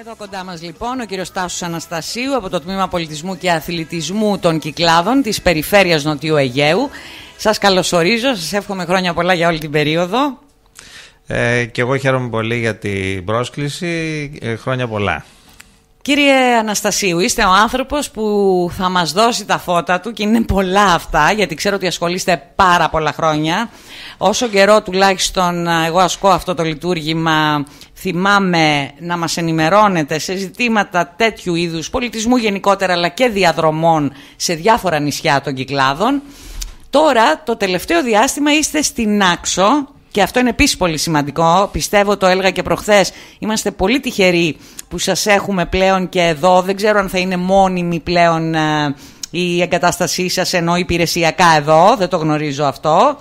Εδώ κοντά μας λοιπόν ο κύριος Τάσος Αναστασίου από το Τμήμα Πολιτισμού και Αθλητισμού των Κυκλάδων της Περιφέρειας Νοτιού Αιγαίου. Σας καλωσορίζω, σας εύχομαι χρόνια πολλά για όλη την περίοδο. Ε, και εγώ χαίρομαι πολύ για την πρόσκληση. Ε, χρόνια πολλά. Κύριε Αναστασίου, είστε ο άνθρωπος που θα μας δώσει τα φώτα του και είναι πολλά αυτά, γιατί ξέρω ότι ασχολείστε πάρα πολλά χρόνια. Όσο καιρό τουλάχιστον ε, εγώ ασκώ αυτό το λειτουργήμα θυμάμαι να μας ενημερώνετε σε ζητήματα τέτοιου είδους πολιτισμού γενικότερα αλλά και διαδρομών σε διάφορα νησιά των Κυκλάδων. Τώρα το τελευταίο διάστημα είστε στην Άξο και αυτό είναι επίσης πολύ σημαντικό. Πιστεύω το έλεγα και προχθές. Είμαστε πολύ τυχεροί που σας έχουμε πλέον και εδώ. Δεν ξέρω αν θα είναι μόνιμη πλέον ε, η εγκατάστασή σας ενώ υπηρεσιακά εδώ. Δεν το γνωρίζω αυτό.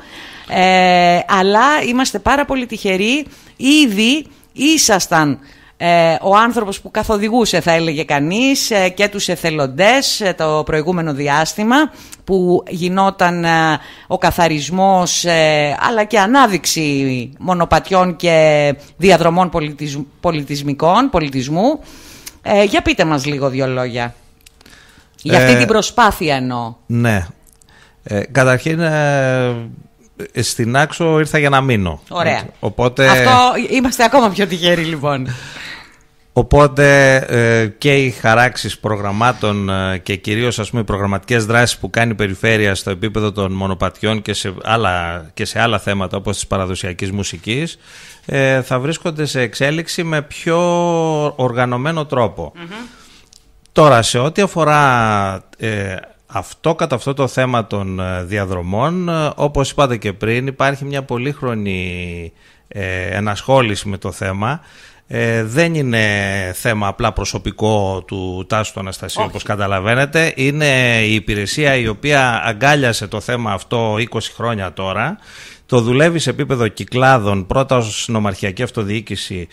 Ε, αλλά είμαστε πάρα πολύ τυχεροί ήδη ήσασταν ε, ο άνθρωπος που καθοδηγούσε θα έλεγε κανείς ε, και τους εθελοντές ε, το προηγούμενο διάστημα που γινόταν ε, ο καθαρισμός αλλά και ανάδειξη μονοπατιών και διαδρομών πολιτισμικών, πολιτισμού. Για πείτε μας λίγο δύο λόγια. Για αυτή την προσπάθεια εννοώ. Ναι. Καταρχήν ε, στην Άξο ήρθα για να μείνω. Ωραία. Οπότε... Αυτό είμαστε ακόμα πιο τυχεροί λοιπόν. Οπότε ε, και οι χαράξεις προγραμμάτων ε, και κυρίως ας πούμε οι προγραμματικές δράσεις που κάνει η Περιφέρεια στο επίπεδο των μονοπατιών και σε άλλα, και σε άλλα θέματα όπως της παραδοσιακής μουσικής ε, θα βρίσκονται σε εξέλιξη με πιο οργανωμένο Τώρα σε ό,τι αφορά ε, αυτό κατά αυτό το θέμα των ε, διαδρομών, ε, όπως είπατε και πριν, υπάρχει μια πολύχρονη ε, ενασχόληση με το θέμα. Ε, δεν είναι θέμα απλά προσωπικό του Τάσου του Αναστασίου όπως καταλαβαίνετε είναι η υπηρεσία η οποία αγκάλιασε το θέμα αυτό 20 χρόνια τώρα το δουλεύει σε επίπεδο κυκλάδων πρώτα ως νομαρχιακή αυτοδιοίκηση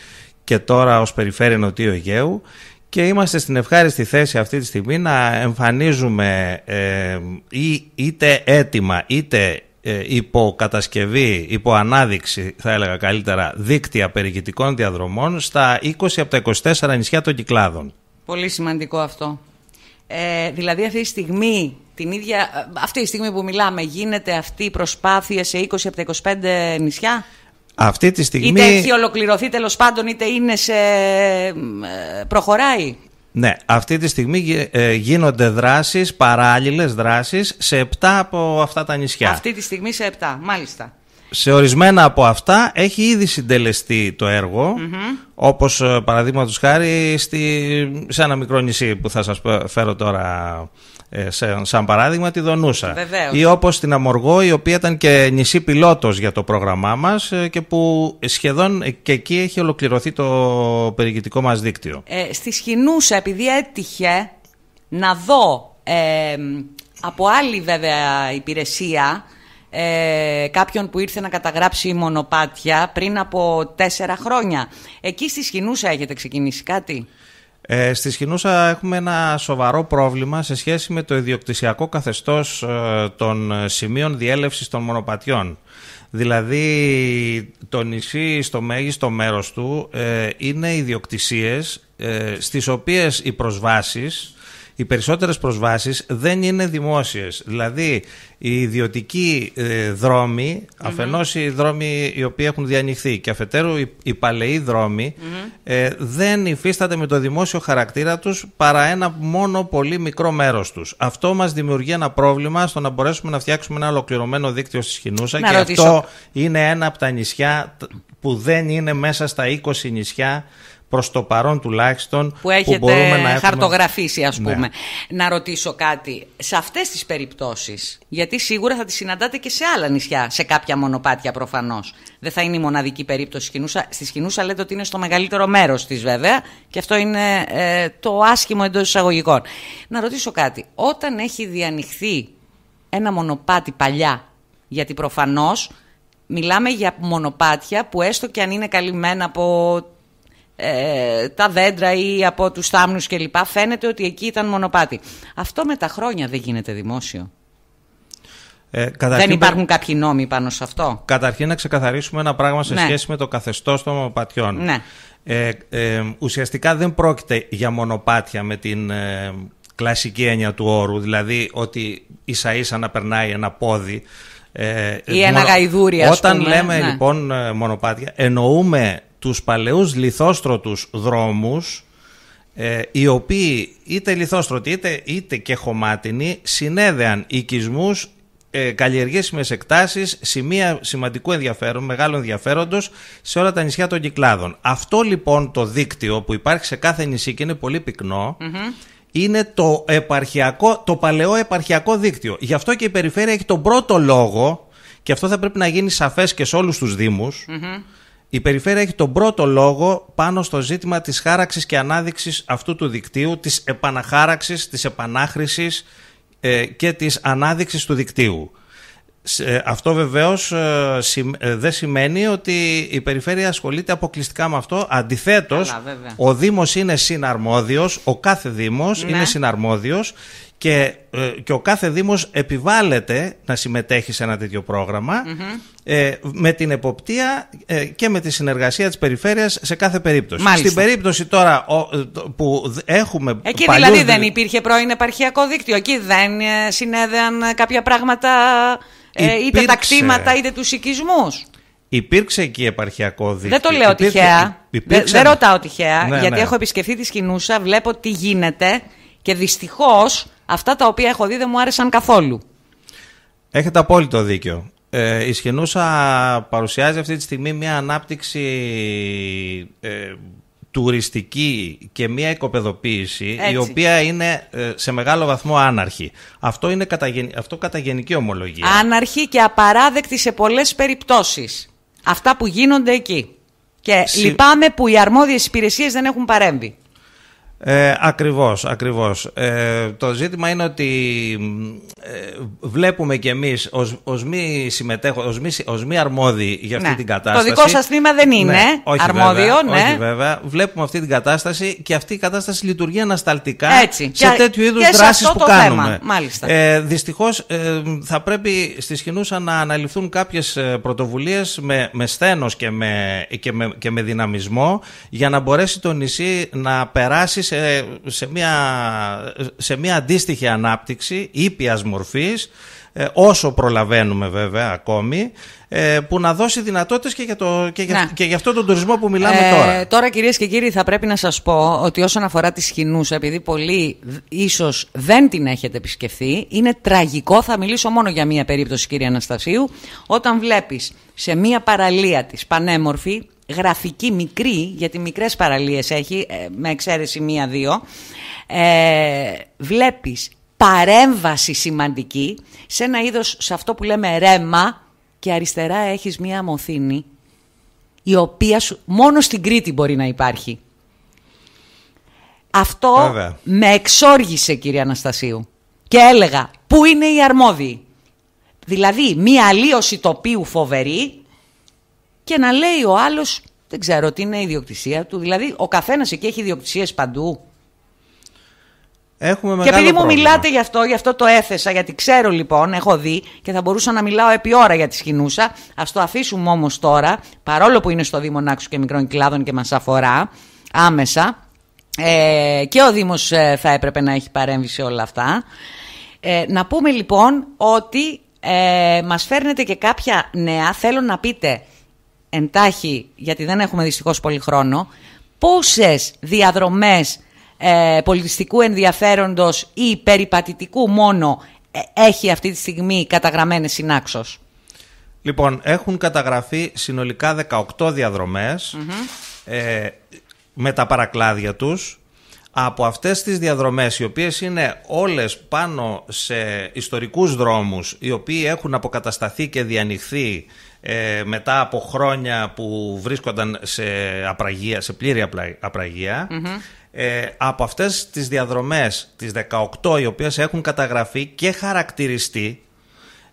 και τώρα ως Περιφέρεια Νοτίου Αιγαίου και είμαστε στην ευχάριστη θέση αυτή τη στιγμή να εμφανίζουμε ε, είτε έτοιμα είτε ε, υπό κατασκευή, υπό ανάδειξη θα έλεγα καλύτερα, δίκτυα περιηγητικών διαδρομών στα 20 από τα 24 νησιά των Κυκλάδων. Πολύ σημαντικό αυτό. Ε, δηλαδή αυτή τη στιγμή, την ίδια, ε, αυτή τη στιγμή που μιλάμε, γίνεται αυτή η προσπάθεια σε 20 από τα 25 νησιά. Αυτή τη στιγμή. Είτε έχει ολοκληρωθεί τέλος πάντων, είτε είναι σε. Ε, προχωράει. Ναι, αυτή τη στιγμή ε, γίνονται δράσεις, παράλληλες δράσεις σε 7 από αυτά τα νησιά. Αυτή τη στιγμή σε 7, μάλιστα. Σε ορισμένα από αυτά έχει ήδη συντελεστεί το έργο, mm-hmm. όπως ε, παραδείγματος χάρη στη, σε ένα μικρό νησί που θα σας φέρω τώρα ε, σαν παράδειγμα τη Δονούσα. Βεβαίως. Ή η οποία ήταν και νησί πιλότος για το πρόγραμμά μας ε, και που σχεδόν ε, και εκεί έχει ολοκληρωθεί το περιηγητικό μας δίκτυο. Ε, στη Σχοινούσα, επειδή έτυχε να δω ε, από άλλη βέβαια υπηρεσία κάποιον που ήρθε να καταγράψει μονοπάτια πριν από τέσσερα χρόνια. Εκεί στη Σχοινούσα έχετε ξεκινήσει κάτι. Ε, στη Σκηνούσα έχουμε ένα σοβαρό πρόβλημα σε σχέση με το ιδιοκτησιακό καθεστώς ε, των σημείων διέλευσης των μονοπατιών. Δηλαδή το νησί στο μέγιστο μέρος του ε, είναι ιδιοκτησίες ε, στις οποίες οι προσβάσεις οι περισσότερες προσβάσεις δεν είναι δημόσιες. Δηλαδή, οι ιδιωτικοί ε, δρόμοι, οι δρόμοι οι οποίοι έχουν διανοηθεί και αφετέρου οι, παλαιοί ε, δεν υφίστανται με το δημόσιο χαρακτήρα τους παρά ένα μόνο πολύ μικρό μέρος τους. Αυτό μας δημιουργεί ένα πρόβλημα στο να μπορέσουμε να φτιάξουμε ένα ολοκληρωμένο δίκτυο στη Σχοινούσα και αυτό είναι ένα από τα νησιά που δεν είναι μέσα στα 20 νησιά προς το παρόν τουλάχιστον που, που μπορούμε να έχουμε. χαρτογραφήσει, ας ναι. πούμε. Να ρωτήσω κάτι. Σε αυτές τις περιπτώσεις, γιατί σίγουρα θα τις συναντάτε και σε άλλα νησιά, σε κάποια μονοπάτια προφανώς. Δεν θα είναι η μοναδική περίπτωση στη Σκηνούσα. λέτε ότι είναι στο μεγαλύτερο μέρος της βέβαια και αυτό είναι ε, το άσχημο εντός εισαγωγικών. Να ρωτήσω κάτι. Όταν έχει διανοιχθεί ένα μονοπάτι παλιά, γιατί προφανώς μιλάμε για μονοπάτια που έστω και αν είναι καλυμμένα από ε, τα δέντρα ή από τους θάμνους κλπ. Φαίνεται ότι εκεί ήταν μονοπάτι. Αυτό με τα χρόνια δεν γίνεται δημόσιο. Ε, δεν υπάρχουν κάποιοι νόμοι πάνω σε αυτό. Καταρχήν να ξεκαθαρίσουμε ένα πράγμα σε ναι. σχέση με το καθεστώς των μονοπατιών. Ναι. Ε, ουσιαστικά δεν πρόκειται για μονοπάτια με την κλασική έννοια του όρου, δηλαδή ότι ίσα ίσα να περνάει ένα πόδι. ή ένα μονο... γαϊδούρι, Όταν λέμε ναι. λοιπόν μονοπάτια, εννοούμε τους παλαιούς λιθόστρωτους δρόμους ε, οι οποίοι είτε λιθόστρωτοι είτε, είτε και χωμάτινοι συνέδεαν οικισμούς ε, καλλιεργήσιμες εκτάσεις σημεία σημαντικού ενδιαφέρον, μεγάλου ενδιαφέροντος σε όλα τα νησιά των Κυκλάδων. Αυτό λοιπόν το δίκτυο που υπάρχει σε κάθε νησί και είναι πολύ είναι το, επαρχιακό, το παλαιό επαρχιακό δίκτυο. Γι' αυτό και η περιφέρεια έχει τον πρώτο λόγο και αυτό θα πρέπει να γίνει σαφές και σε όλους τους δημους η Περιφέρεια έχει τον πρώτο λόγο πάνω στο ζήτημα της χάραξης και ανάδειξης αυτού του δικτύου, της επαναχάραξης, της επανάχρησης ε, και της ανάδειξης του δικτύου. Ε, αυτό βεβαίως ε, δεν σημαίνει ότι η Περιφέρεια ασχολείται αποκλειστικά με αυτό. Αντιθέτως, ο Δήμος είναι συναρμόδιος, ο κάθε Δήμος ναι. είναι συναρμόδιος και, και ο κάθε Δήμος επιβάλλεται να συμμετέχει σε ένα τέτοιο ε, με την εποπτεία ε, και με τη συνεργασία της περιφέρειας σε κάθε περίπτωση. Μάλιστα. Στην περίπτωση τώρα ε, που έχουμε Εκεί παλιούς... δηλαδή δεν υπήρχε πρώην επαρχιακό δίκτυο, εκεί δεν συνέδεαν κάποια πράγματα... Είτε τα κτήματα είτε τους οικισμούς Υπήρξε εκεί επαρχιακό δίκτυο. Δεν το λέω υπήρξε, τυχαία. Δεν, ρωτάω τυχαία, ναι, γιατί ναι. έχω επισκεφθεί τη Σκηνούσα, βλέπω τι γίνεται και δυστυχώς αυτά τα οποία έχω δει δεν μου άρεσαν καθόλου. Έχετε απόλυτο δίκιο. Ε, η Σχενούσα παρουσιάζει αυτή τη στιγμή μια ανάπτυξη ε, τουριστική και μια οικοπεδοποίηση η οποία είναι ε, σε μεγάλο βαθμό άναρχη. Αυτό είναι αυτό κατά γενική ομολογία. Άναρχη και απαράδεκτη σε πολλές περιπτώσεις. Αυτά που γίνονται εκεί. Και Συ... λυπάμαι που οι αρμόδιες υπηρεσίες δεν έχουν παρέμβει. Ε, ακριβώς, ακριβώς. Ε, το ζήτημα είναι ότι ε, βλέπουμε κι εμείς ως, ως μη συμμετέχω, ως μη, ως μη αρμόδιοι για αυτή ναι. την κατάσταση. Το δικό σας τμήμα δεν ναι, είναι ναι, όχι αρμόδιο. Βέβαια, ναι. Όχι βέβαια. Βλέπουμε αυτή την κατάσταση και αυτή η κατάσταση λειτουργεί ανασταλτικά σε και, τέτοιου είδους και δράσεις που το κάνουμε. Θέμα, μάλιστα. Ε, δυστυχώς ε, θα πρέπει στη Σχοινούσα να αναλυθούν κάποιες ε, πρωτοβουλίες με, με και με, και, με, και με δυναμισμό για να μπορέσει το νησί να περάσει σε, σε, μια, σε μια αντίστοιχη ανάπτυξη ήπιας μορφής ε, όσο προλαβαίνουμε βέβαια ακόμη, ε, που να δώσει δυνατότητες και για, το, και για, αυτό τον τουρισμό που μιλάμε ε, τώρα. Τώρα κυρίες και κύριοι θα πρέπει να σας πω ότι όσον αφορά τις σκηνούς επειδή πολλοί ίσως δεν την έχετε επισκεφθεί, είναι τραγικό, θα μιλήσω μόνο για μία περίπτωση κύριε Αναστασίου, όταν βλέπεις σε μία παραλία της πανέμορφη, γραφική μικρή, γιατί μικρές παραλίες έχει, ε, με εξαίρεση μία-δύο, ε, βλέπεις παρέμβαση σημαντική σε ένα είδος, σε αυτό που λέμε ρέμα, και αριστερά έχεις μία μοθήνη, η οποία σου, μόνο στην Κρήτη μπορεί να υπάρχει. Αυτό με εξόργησε, κύριε Αναστασίου. Και έλεγα, πού είναι η αρμόδιοι. Δηλαδή, μία αλλίωση τοπίου φοβερή, και να λέει ο άλλος δεν ξέρω τι είναι η ιδιοκτησία του. Δηλαδή ο καθένας εκεί έχει ιδιοκτησίες παντού. Έχουμε μεγάλο και επειδή μου μιλάτε γι' αυτό, γι' αυτό το έθεσα, γιατί ξέρω λοιπόν, έχω δει και θα μπορούσα να μιλάω επί ώρα για τη σκηνούσα. Ας το αφήσουμε όμως τώρα, παρόλο που είναι στο Δήμο Νάξου και Μικρών Κλάδων... και μας αφορά άμεσα. Ε, και ο Δήμος ε, θα έπρεπε να έχει παρέμβει σε όλα αυτά. Ε, να πούμε λοιπόν ότι ε, μας φέρνετε και κάποια νέα. Θέλω να πείτε εντάχει, γιατί δεν έχουμε δυστυχώς πολύ χρόνο, Πόσες διαδρομές ε, πολιτιστικού ενδιαφέροντος ή περιπατητικού μόνο ε, έχει αυτή τη στιγμή καταγραμμένες συνάξως. Λοιπόν, έχουν καταγραφεί συνολικά 18 διαδρομες ε, με τα παρακλάδια τους από αυτές τις διαδρομές οι οποίες είναι όλες πάνω σε ιστορικούς δρόμους οι οποίοι έχουν αποκατασταθεί και διανυχθεί ε, μετά από χρόνια που βρίσκονταν σε απραγία, σε πλήρη ε, από αυτές τις διαδρομές τις 18 οι οποίες έχουν καταγραφεί και χαρακτηριστεί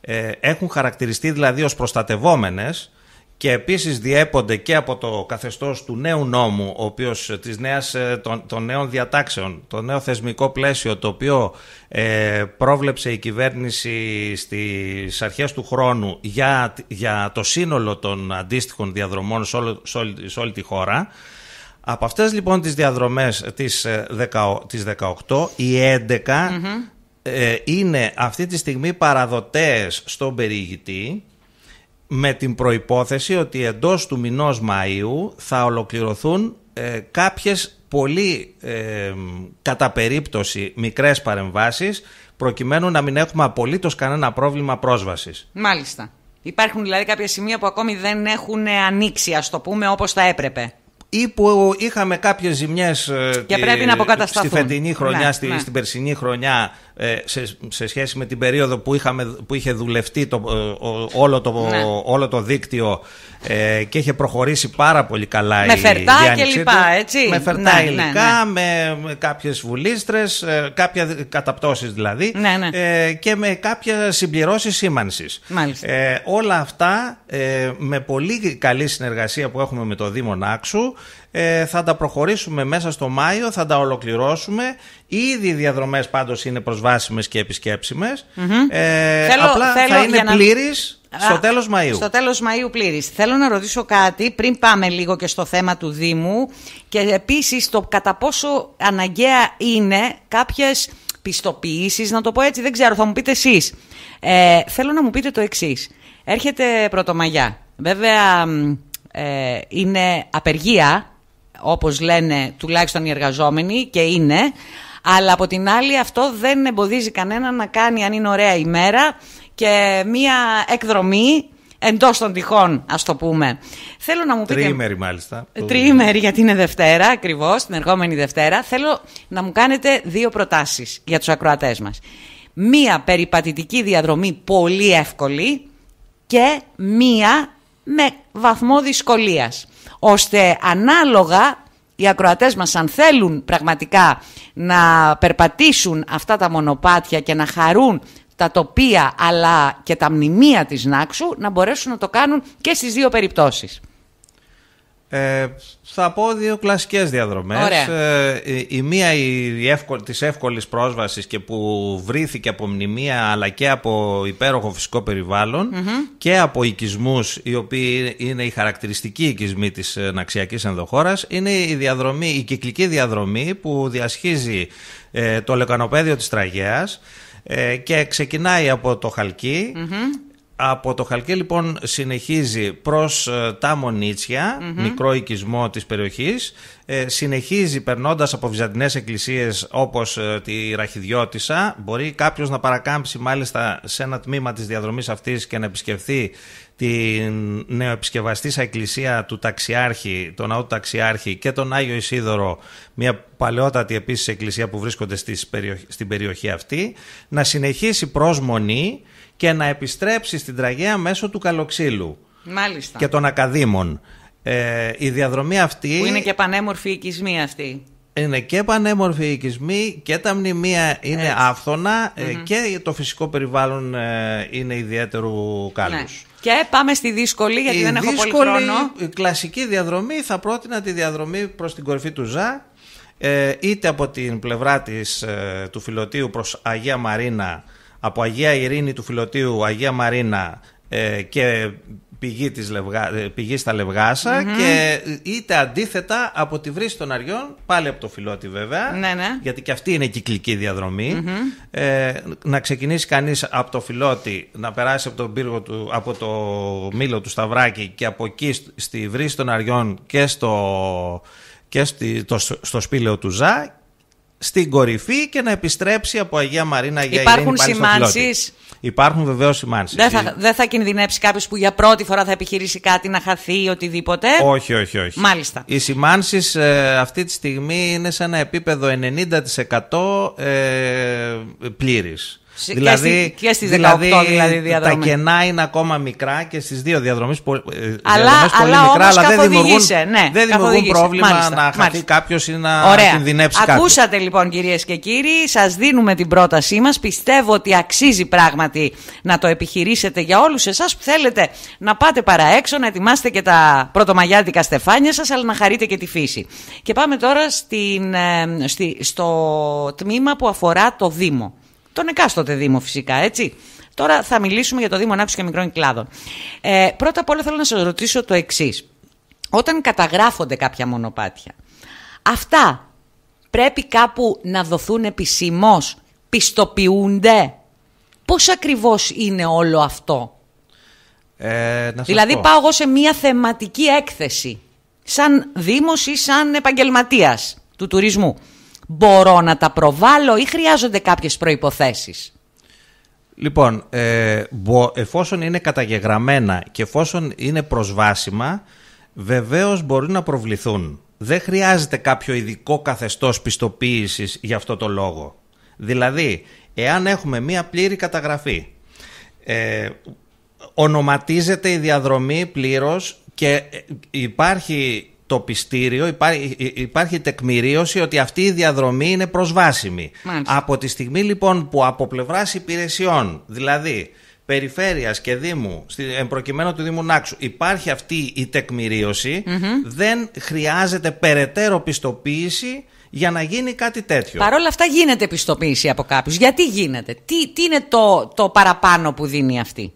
ε, έχουν χαρακτηριστεί δηλαδή ως προστατευόμενες και επίσης διέπονται και από το καθεστώς του νέου νόμου, ο οποίος, ε, της νέας, ε, των, των νέων διατάξεων, το νέο θεσμικό πλαίσιο το οποίο ε, πρόβλεψε η κυβέρνηση στις αρχές του χρόνου για, για το σύνολο των αντίστοιχων διαδρομών σε, όλη, τη χώρα. Από αυτές λοιπόν τις διαδρομές της, 18, οι 11 είναι αυτή τη στιγμή παραδοτές στον περιηγητή με την προϋπόθεση ότι εντός του μηνός Μαΐου θα ολοκληρωθούν ε, κάποιες πολύ ε, κατά περίπτωση μικρές παρεμβάσεις προκειμένου να μην έχουμε απολύτως κανένα πρόβλημα πρόσβασης. Μάλιστα. Υπάρχουν δηλαδή κάποια σημεία που ακόμη δεν έχουν ανοίξει, ας το πούμε, όπως θα έπρεπε. Ή που είχαμε κάποιες ζημιές ε, στη φετινή χρονιά, ναι, στη, ναι. στην περσινή χρονιά, ε, σε, σχέση με την περίοδο που, είχαμε, που είχε δουλευτεί το, ε, όλο, το, ναι. όλο το δίκτυο ε, και είχε προχωρήσει πάρα πολύ καλά με η φερτά και λοιπά, έτσι. Με φερτά ναι, ναι υλικά, ναι. με, με κάποιες βουλίστρες, κάποια καταπτώσεις δηλαδή και με κάποια συμπληρώσεις σήμανσης. όλα αυτά με πολύ καλή συνεργασία που έχουμε με το Δήμο Νάξου ε, θα τα προχωρήσουμε μέσα στο Μάιο, θα τα ολοκληρώσουμε. Ήδη οι διαδρομές πάντως είναι προσβάσιμες και επισκεψιμε Ε, απλά θέλω θα είναι να... πλήρης. Στο τέλος Μαΐου. Στο τέλος Μαΐου πλήρης. Θέλω να ρωτήσω κάτι πριν πάμε λίγο και στο θέμα του Δήμου και επίσης το κατά πόσο αναγκαία είναι κάποιες πιστοποιήσεις, να το πω έτσι, δεν ξέρω, θα μου πείτε εσείς. Ε, θέλω να μου πείτε το εξής: Έρχεται Πρωτομαγιά. Βέβαια ε, είναι απεργία όπως λένε τουλάχιστον οι εργαζόμενοι και είναι, αλλά από την άλλη αυτό δεν εμποδίζει κανένα να κάνει αν είναι ωραία ημέρα και μία εκδρομή εντός των τυχών, ας το πούμε. Θέλω να μου πείτε. Τριήμερη, μάλιστα. Ε, τριήμερη, γιατί είναι Δευτέρα, ακριβώς, την ερχόμενη Δευτέρα. Θέλω να μου κάνετε δύο προτάσεις για τους ακροατές μας. Μία περιπατητική διαδρομή πολύ εύκολη και μία με βαθμό δυσκολίας ώστε ανάλογα οι ακροατές μας αν θέλουν πραγματικά να περπατήσουν αυτά τα μονοπάτια και να χαρούν τα τοπία αλλά και τα μνημεία της Νάξου να μπορέσουν να το κάνουν και στις δύο περιπτώσεις θα πω δύο κλασικές διαδρομές. Ε, η μία η εύκολη, της εύκολης πρόσβασης και που βρήθηκε από μνημεία αλλά και από υπέροχο φυσικό και από οικισμούς οι οποίοι είναι οι χαρακτηριστικοί οικισμοί της ε, ναξιακής ενδοχώρας, είναι η, διαδρομή, η κυκλική διαδρομή που διασχίζει ε, το λεκανοπέδιο της Τραγέας και ξεκινάει από το χαλκι από το Χαλκέ λοιπόν συνεχίζει προς ε, τα μονιτσια μικρό οικισμό της περιοχής, ε, συνεχίζει περνώντας από βυζαντινές εκκλησίες όπως ε, τη Ραχιδιώτησα. Μπορεί κάποιος να παρακάμψει μάλιστα σε ένα τμήμα της διαδρομής αυτής και να επισκεφθεί την νεοεπισκευαστήσα εκκλησία του Ταξιάρχη, τον ναό του Ταξιάρχη και τον Άγιο Ισίδωρο, μια παλαιότατη επίσης εκκλησία που βρίσκονται στην περιοχή αυτή, να συνεχίσει προς Μονή, και να επιστρέψει στην Τραγέα μέσω του καλοξύλου. Μάλιστα. Και των ακαδήμων. Ε, η διαδρομή αυτή. Που είναι και πανέμορφη οικισμή αυτή. Είναι και πανέμορφη οικισμοί και τα μνημεία είναι Έτσι. Ε, και το φυσικό περιβάλλον ε, είναι ιδιαίτερου κάλους. Ναι. Και πάμε στη δύσκολη γιατί η δεν δύσκολη, έχω πολύ χρόνο. Η κλασική διαδρομή θα πρότεινα τη διαδρομή προς την κορφή του Ζα ε, είτε από την πλευρά της, του Φιλωτίου προς Αγία Μαρίνα από Αγία Ειρήνη του Φιλωτίου, Αγία Μαρίνα ε, και πηγή, της ε, στα λευγασα και ε, είτε αντίθετα από τη βρύση των Αριών, πάλι από το φιλότι, βέβαια, ναι, ναι. γιατί και αυτή είναι κυκλική ε, να ξεκινήσει κανείς από το φιλότι να περάσει από, το από το μήλο του Σταυράκη και από εκεί στη βρύση των Αριών και στο, και στο σπήλαιο του Ζά στην κορυφή και να επιστρέψει από Αγία Μαρίνα για Υπάρχουν σημάνσει. Υπάρχουν βεβαίως σημάνσεις. Δεν θα, δεν θα κινδυνεύσει κάποιος που για πρώτη φορά θα επιχειρήσει κάτι να χαθεί ή οτιδήποτε. Όχι, όχι, όχι. Μάλιστα. Οι σημάνσεις ε, αυτή τη στιγμή είναι σε ένα επίπεδο 90% ε, πλήρης. Δηλαδή, και στις 18 δηλαδή, δηλαδή Τα κενά είναι ακόμα μικρά και στις δύο διαδρομές, ε, αλλά, πολύ μικρά, αλλά δεν δημιουργούν, ναι, δεν δημιουργούν πρόβλημα να μάλιστα. χαθεί κάποιος ή να Ωραία. κινδυνεύσει κάποιο. Ακούσατε λοιπόν κυρίες και κύριοι, σας δίνουμε την πρότασή μας. Πιστεύω ότι αξίζει πράγματι να το επιχειρήσετε για όλους εσάς που θέλετε να πάτε παραέξω, να ετοιμάσετε και τα πρωτομαγιάτικα στεφάνια σας, αλλά να χαρείτε και τη φύση. Και πάμε τώρα στην, ε, στο τμήμα που αφορά το Δήμο τον εκάστοτε Δήμο φυσικά, έτσι. Τώρα θα μιλήσουμε για το Δήμο Ανάπτυξης και Μικρών Κλάδων. Ε, πρώτα απ' όλα θέλω να σας ρωτήσω το εξής. Όταν καταγράφονται κάποια μονοπάτια, αυτά πρέπει κάπου να δοθούν επισήμω, πιστοποιούνται. Πώς ακριβώς είναι όλο αυτό. Ε, να δηλαδή πάω εγώ σε μια θεματική έκθεση, σαν δήμος ή σαν επαγγελματίας του τουρισμού μπορώ να τα προβάλλω ή χρειάζονται κάποιες προϋποθέσεις. Λοιπόν, ε, εφόσον είναι καταγεγραμμένα και εφόσον είναι προσβάσιμα, βεβαίως μπορεί να προβληθούν. Δεν χρειάζεται κάποιο ειδικό καθεστώς πιστοποίησης για αυτό το λόγο. Δηλαδή, εάν έχουμε μία πλήρη καταγραφή, ε, ονοματίζεται η διαδρομή εφοσον ειναι καταγεγραμμενα και εφοσον ειναι προσβασιμα βεβαιως μπορει να προβληθουν δεν χρειαζεται καποιο ειδικο καθεστως πιστοποιησης για αυτο το λογο δηλαδη εαν εχουμε μια πληρη καταγραφη ονοματιζεται η διαδρομη πληρως και υπαρχει το πιστήριο υπάρχει, υπάρχει τεκμηρίωση ότι αυτή η διαδρομή είναι προσβάσιμη. Από τη στιγμή λοιπόν που από πλευράς υπηρεσιών, δηλαδή περιφέρειας και Δήμου, προκειμένου του Δήμου Νάξου, υπάρχει αυτή η τεκμηριωση δεν χρειάζεται περαιτέρω πιστοποίηση για να γίνει κάτι τέτοιο. Παρ' όλα αυτά γίνεται πιστοποίηση από κάποιους. Γιατί γίνεται, τι, τι είναι το, το παραπάνω που δίνει αυτή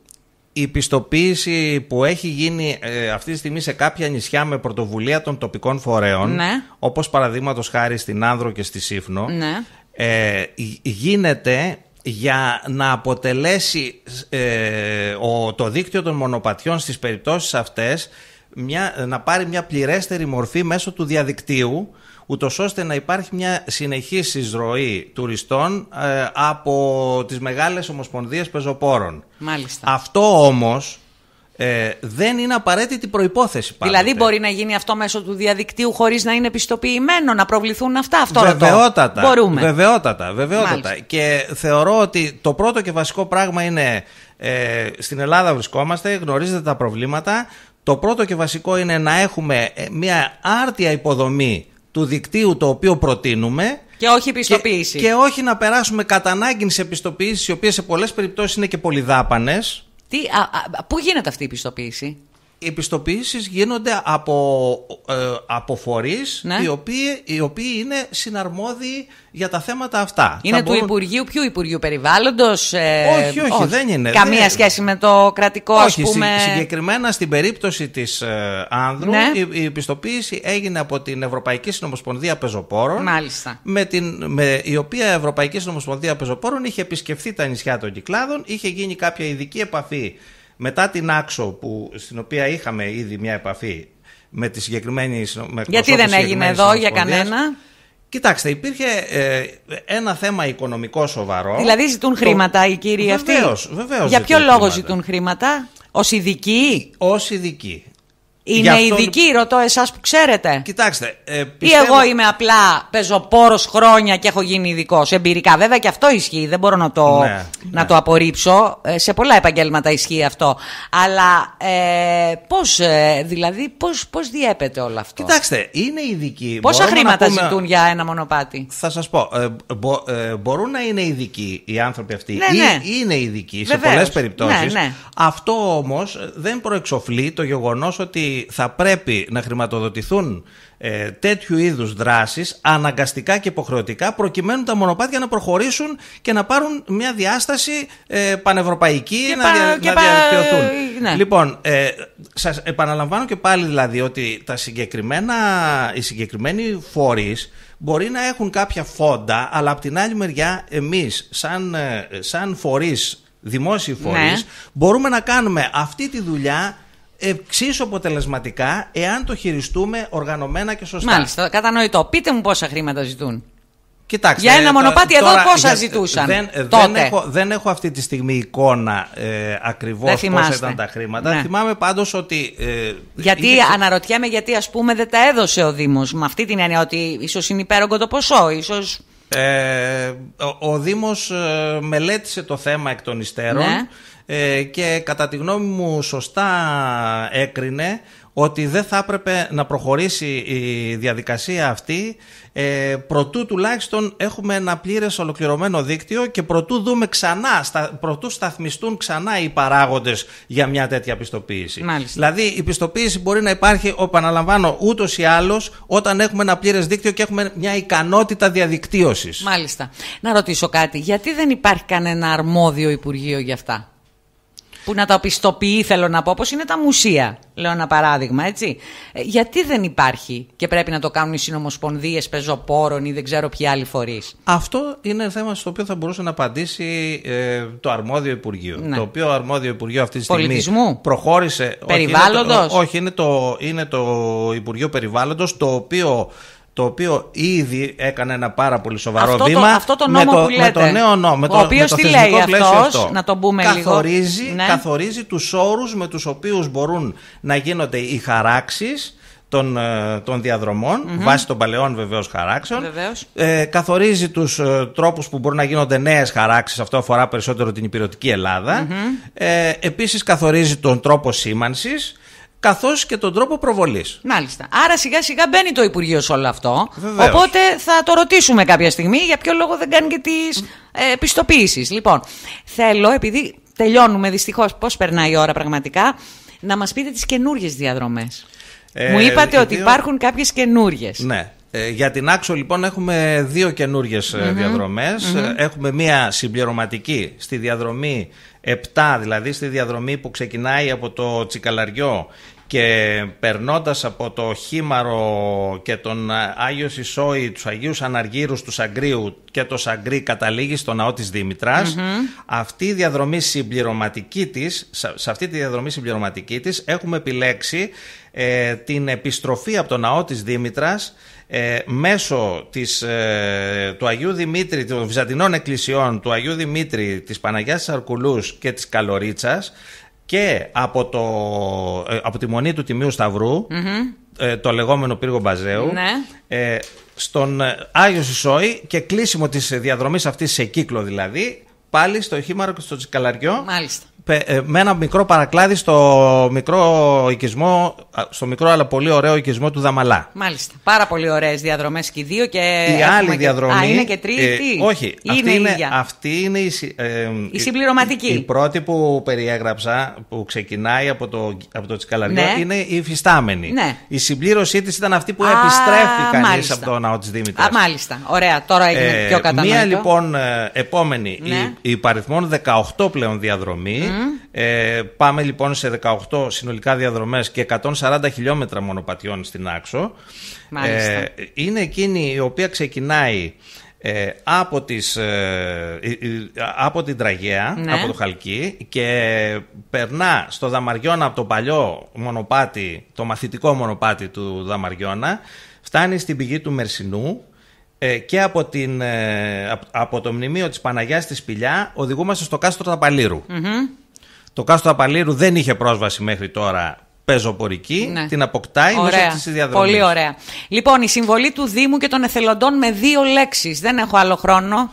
η πιστοποίηση που έχει γίνει ε, αυτή τη στιγμή σε κάποια νησιά με πρωτοβουλία των τοπικών φορέων, ναι. όπως παραδείγματος χάρη στην Άνδρο και στη Σύφνο, ναι. ε, γίνεται για να αποτελέσει ε, το δίκτυο των μονοπατιών στις περιπτώσεις αυτές μια, να πάρει μια πληρέστερη μορφή μέσω του διαδικτύου ούτως ώστε να υπάρχει μια συνεχή εισρωή τουριστών ε, από τις μεγάλες ομοσπονδίες πεζοπόρων. Μάλιστα. Αυτό όμως ε, δεν είναι απαραίτητη προϋπόθεση. Δηλαδή, μπορεί να γίνει αυτό μέσω του διαδικτύου χωρίς να είναι πιστοποιημένο, να προβληθούν αυτά. Αυτό βεβαιότατα, το μπορούμε. Βεβαιότατα. βεβαιότατα. Και θεωρώ ότι το πρώτο και βασικό πράγμα είναι ε, στην Ελλάδα βρισκόμαστε, γνωρίζετε τα προβλήματα. Το πρώτο και βασικό είναι να έχουμε ε, μια άρτια υποδομή του δικτύου το οποίο προτείνουμε. Και όχι επιστοποίηση Και, και όχι να περάσουμε κατά ανάγκη σε οι οποίες σε πολλές περιπτώσεις είναι και πολυδάπανες. πού γίνεται αυτή η επιστοποίηση؟ οι επιστοποιήσεις γίνονται από, ε, ναι. οι, οποίοι, οι οποίοι είναι συναρμόδιοι για τα θέματα αυτά. Είναι θα του μπορούν... Υπουργείου, ποιου Υπουργείου Περιβάλλοντος. Ε, όχι, όχι, δεν είναι. Καμία σχέση με το κρατικό όχι, πούμε. συγκεκριμένα στην περίπτωση της ε, Άνδρου ναι. η, η επιστοποίηση έγινε από την Ευρωπαϊκή Συνομοσπονδία Πεζοπόρων. Μάλιστα. Με την, με, η οποία Ευρωπαϊκή Συνομοσπονδία Πεζοπόρων είχε επισκεφθεί τα νησιά των Κυκλάδων, είχε γίνει κάποια ειδική επαφή μετά την άξο που, στην οποία είχαμε ήδη μια επαφή με τη συγκεκριμένη. Με Γιατί δεν έγινε εδώ για κανένα. Κοιτάξτε, υπήρχε ε, ένα θέμα οικονομικό σοβαρό. Δηλαδή ζητούν χρήματα οι κύριοι αυτοί. Βεβαίως, βεβαίως Για ποιο λόγο χρήματα. ζητούν χρήματα, ως ειδικοί. Ως ειδικοί. Είναι αυτό... ρωτώ εσάς που ξέρετε. Κοιτάξτε. Ε, πιστεύω... Ή εγώ είμαι απλά πεζοπόρο χρόνια και έχω γίνει ειδικός. Εμπειρικά, βέβαια και αυτό ισχύει. Δεν μπορώ να το, ναι, να ναι. το απορρίψω. Ε, σε πολλά επαγγέλματα ισχύει αυτό. Αλλά ε, πώς ε, δηλαδή, πώς, πώς διέπεται όλο αυτό. Κοιτάξτε, είναι ειδική Πόσα Μπορούμε χρήματα πούμε... ζητούν για ένα μονοπάτι. Θα σας πω. Ε, μπο, μπορούν να είναι ειδικοί οι άνθρωποι αυτοί. Ναι, ναι. είναι ειδικοί σε πολλές περιπτώσεις. Αυτό όμως δεν προεξοφλεί το γεγονός ότι θα πρέπει να χρηματοδοτηθούν ε, τέτοιου είδους δράσεις αναγκαστικά και υποχρεωτικά προκειμένου τα μονοπάτια να προχωρήσουν και να πάρουν μια διάσταση ε, πανευρωπαϊκή και να, πα, ναι. Λοιπόν, ε, σας επαναλαμβάνω και πάλι δηλαδή ότι τα συγκεκριμένα, οι συγκεκριμένοι φορείς μπορεί να έχουν κάποια φόντα αλλά από την άλλη μεριά εμείς σαν, σαν φορείς, δημόσιοι ναι. φορείς μπορούμε να κάνουμε αυτή τη δουλειά εξίσου αποτελεσματικά εάν το χειριστούμε οργανωμένα και σωστά. Μάλιστα, κατανοητό. Πείτε μου πόσα χρήματα ζητούν. Κοιτάξτε, για ένα ε, μονοπάτι εδώ πόσα ζητούσαν. Δεν, Δεν, έχω, δεν έχω αυτή τη στιγμή εικόνα ε, ακριβώς πόσα ήταν τα χρήματα. Ναι. Θυμάμαι πάντως ότι. Ε, γιατί αναρωτιέμαι γιατί ας πούμε δεν τα έδωσε ο Δήμος Με αυτή την έννοια ότι ίσως είναι υπέρογκο το ποσό, ίσως... Ε, ο, ο Δήμος ε, μελέτησε το θέμα εκ των υστέρων ναι ε, και κατά τη γνώμη μου σωστά έκρινε ότι δεν θα έπρεπε να προχωρήσει η διαδικασία αυτή ε, προτού τουλάχιστον έχουμε ένα πλήρες ολοκληρωμένο δίκτυο και προτού δούμε ξανά, στα, προτού σταθμιστούν ξανά οι παράγοντες για μια τέτοια πιστοποίηση. Μάλιστα. Δηλαδή η πιστοποίηση μπορεί να υπάρχει, επαναλαμβάνω, ούτως ή άλλως όταν έχουμε ένα πλήρες δίκτυο και έχουμε μια ικανότητα διαδικτύωσης. Μάλιστα. Να ρωτήσω κάτι, γιατί δεν υπάρχει κανένα αρμόδιο Υπουργείο για αυτά που να τα πιστοποιεί, θέλω να πω, όπως είναι τα μουσεία. Λέω ένα παράδειγμα, έτσι. Ε, γιατί δεν υπάρχει και πρέπει να το κάνουν οι συνομοσπονδίες πεζοπόρων ή δεν ξέρω ποιοι άλλοι φορείς. Αυτό είναι θέμα στο οποίο θα μπορούσε να απαντήσει ε, το αρμόδιο Υπουργείο. Ναι. Το οποίο αρμόδιο Υπουργείο αυτή τη στιγμή Πολιτισμού. προχώρησε. Περιβάλλοντος. Όχι, είναι το, είναι το Υπουργείο Περιβάλλοντος, το οποίο το οποίο ήδη έκανε ένα πάρα πολύ σοβαρό αυτό βήμα. αυτό το με το, που λέτε. Με το νέο νόμο. με το, οποίος τι λέει αυτό. να το πούμε καθορίζει, λίγο. Ναι. Καθορίζει τους όρους με τους οποίους μπορούν να γίνονται οι χαράξεις των, ε, των διαδρομων mm-hmm. βάσει των παλαιών βεβαίως χαράξεων. Ε, καθορίζει τους ε, τρόπους που μπορούν να γίνονται νέες χαράξεις. Αυτό αφορά περισσότερο την υπηρετική Ελλάδα. Ε, Επίσης, καθορίζει τον τρόπο σήμανσης καθώς και τον τρόπο προβολής. Μάλιστα. Άρα σιγά σιγά μπαίνει το Υπουργείο σε όλο αυτό. Οπότε θα το ρωτήσουμε κάποια στιγμή για ποιο λόγο δεν κάνει και τις ε, Λοιπόν, θέλω, επειδή τελειώνουμε δυστυχώς, πώς περνάει η ώρα πραγματικά, να μας πείτε τις καινούργιες διαδρομές. Ε, Μου είπατε ότι υπάρχουν κάποιες καινούργιες. Ναι. Ε, για την Άξο λοιπόν έχουμε δύο καινούργιες ε, διαδρομες ε, Έχουμε μία συμπληρωματική στη διαδρομή 7, δηλαδή στη διαδρομή που ξεκινάει από το Τσικαλαριό και περνώντας από το Χήμαρο και τον Άγιο Σισόη, τους Αγίους Αναργύρους τους Σαγκρίου και το Σαγκρί καταλήγει στο ναό της δημητρας αυτή η διαδρομή συμπληρωματική σε αυτή τη διαδρομή συμπληρωματική της έχουμε επιλέξει ε, την επιστροφή από τον ναό της Δήμητρας ε, μέσω της, ε, του Αγίου Δημήτρη, των Βυζαντινών Εκκλησιών, του Αγίου Δημήτρη, της Παναγιάς της Αρκουλούς και της Καλορίτσας και από, το, ε, από τη Μονή του Τιμίου το λεγόμενο πύργο Μπαζέου, ναι. στον Άγιο Σισόη και κλείσιμο της διαδρομής αυτής σε κύκλο δηλαδή, πάλι στο Χήμαρο και στο Τσικαλαριό. Μάλιστα. Ε, με ένα μικρό παρακλάδι στο μικρό οικισμό, στο μικρό αλλά πολύ ωραίο οικισμό του Δαμαλά. Μάλιστα. Πάρα πολύ ωραίες διαδρομές και οι δύο. Και η άλλη διαδρομή. Α, είναι και τρίτη. Ε, όχι, είναι αυτή, είναι, αυτή είναι η, ε, η συμπληρωματική. Η, πρώτη που περιέγραψα, που ξεκινάει από το, από το Τσικαλαριό, ναι. είναι η υφιστάμενη. Ναι. Η συμπλήρωσή της ήταν αυτή που επιστρέφει κανείς από το ναό της Δήμητρας. μάλιστα. Ωραία, τώρα έγινε ε, πιο κατανοητό. Μία λοιπόν ε, επόμενη, ναι. η, η 18 πλέον διαδρομή. Ε, πάμε λοιπόν σε 18 συνολικά διαδρομές και 140 χιλιόμετρα μονοπατιών στην Άξο. Ε, είναι εκείνη η οποία ξεκινάει ε, από, τις, ε, από την Τραγέα, ναι. από το Χαλκί και περνά στο Δαμαριώνα από το παλιό μονοπάτι, το μαθητικό μονοπάτι του Δαμαριώνα, φτάνει στην πηγή του Μερσινού ε, και από, την, ε, από το μνημείο της Παναγιάς στη Σπηλιά οδηγούμαστε στο κάστρο το κάστρο Απαλήρου δεν είχε πρόσβαση μέχρι τώρα πεζοπορική, ναι. την αποκτάει ωραία. μέσω της διαδρομής. Πολύ ωραία. Λοιπόν, η συμβολή του Δήμου και των εθελοντών με δύο λέξεις. Δεν έχω άλλο χρόνο.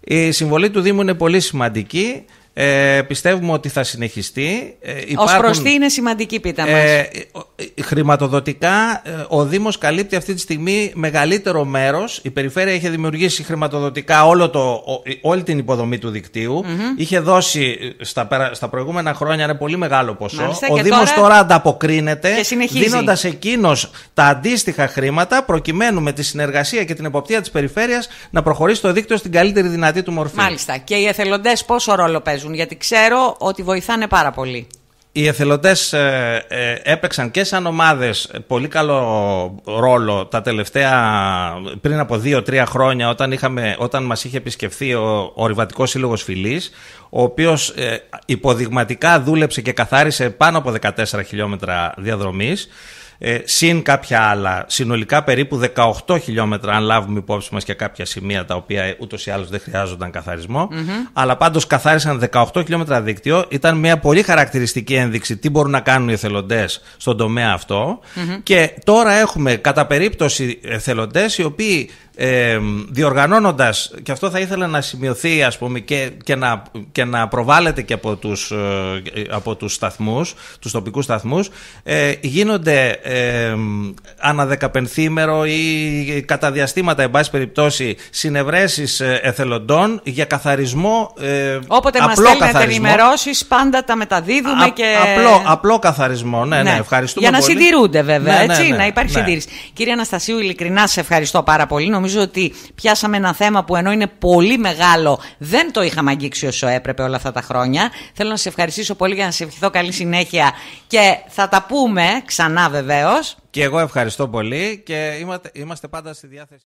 Η συμβολή του Δήμου είναι πολύ σημαντική. Ε, πιστεύουμε ότι θα συνεχιστεί. Ε, Ως προς τι είναι σημαντική πίτα ε, μας. Ε, χρηματοδοτικά, ε, ο Δήμος καλύπτει αυτή τη στιγμή μεγαλύτερο μέρος. Η περιφέρεια είχε δημιουργήσει χρηματοδοτικά όλο το, όλη την υποδομή του δικτύου. Είχε δώσει ε, στα, στα προηγούμενα χρόνια ένα πολύ μεγάλο ποσό. ο Δήμος τώρα... τώρα ανταποκρίνεται δίνοντας εκείνος τα αντίστοιχα χρήματα προκειμένου με τη συνεργασία και την εποπτεία της περιφέρειας να προχωρήσει το δίκτυο στην καλύτερη δυνατή του μορφή. Μάλιστα. Και οι εθελοντές πόσο ρόλο παίζουν γιατί ξέρω ότι βοηθάνε πάρα πολύ. Οι εθελοντές ε, ε, έπαιξαν και σαν ομάδες πολύ καλό ρόλο τα τελευταία πριν από δύο-τρία χρόνια όταν, είχαμε, όταν μας είχε επισκεφθεί ο, ο Ριβατικός Σύλλογος Φιλής ο οποίος ε, υποδειγματικά δούλεψε και καθάρισε πάνω από 14 χιλιόμετρα διαδρομής ε, συν κάποια άλλα, συνολικά περίπου 18 χιλιόμετρα αν λάβουμε υπόψη μας και κάποια σημεία τα οποία ούτως ή άλλως δεν χρειάζονταν αλλά πάντως καθάρισαν 18 χιλιόμετρα δίκτυο ήταν μια πολύ χαρακτηριστική ένδειξη τι μπορούν να κάνουν οι εθελοντές στον τομέα και τώρα έχουμε κατά περίπτωση εθελοντές οι οποίοι ε, διοργανώνοντας και αυτό θα ήθελα να σημειωθεί ας πούμε και, και, να, και να προβάλλεται και από τους, ε, από τους σταθμούς τους τοπικούς σταθμούς ε, γίνονται ε, αναδεκαπενθήμερο ή κατά διαστήματα, εν πάση περιπτώσει, συνευρέσεις ε, εθελοντών για καθαρισμό. Ε, Όποτε μας θέλει να ενημερώσεις, πάντα τα μεταδίδουμε και. Απλό, απλό καθαρισμό, ναι, ναι, ναι Για να πολύ. συντηρούνται, βέβαια, ναι, ναι, έτσι, ναι, να υπάρχει συντήρηση. Κύριε Αναστασίου, ειλικρινά σε ευχαριστώ πάρα πολύ. Νομίζω ότι πιάσαμε ένα θέμα που ενώ είναι πολύ μεγάλο, δεν το είχαμε αγγίξει όσο έπρεπε όλα αυτά τα χρόνια. Θέλω να σε ευχαριστήσω πολύ για να σε ευχηθώ καλή συνέχεια και θα τα πούμε ξανά, βέβαια και εγώ ευχαριστώ πολύ και είμαστε, είμαστε πάντα στη διάθεση.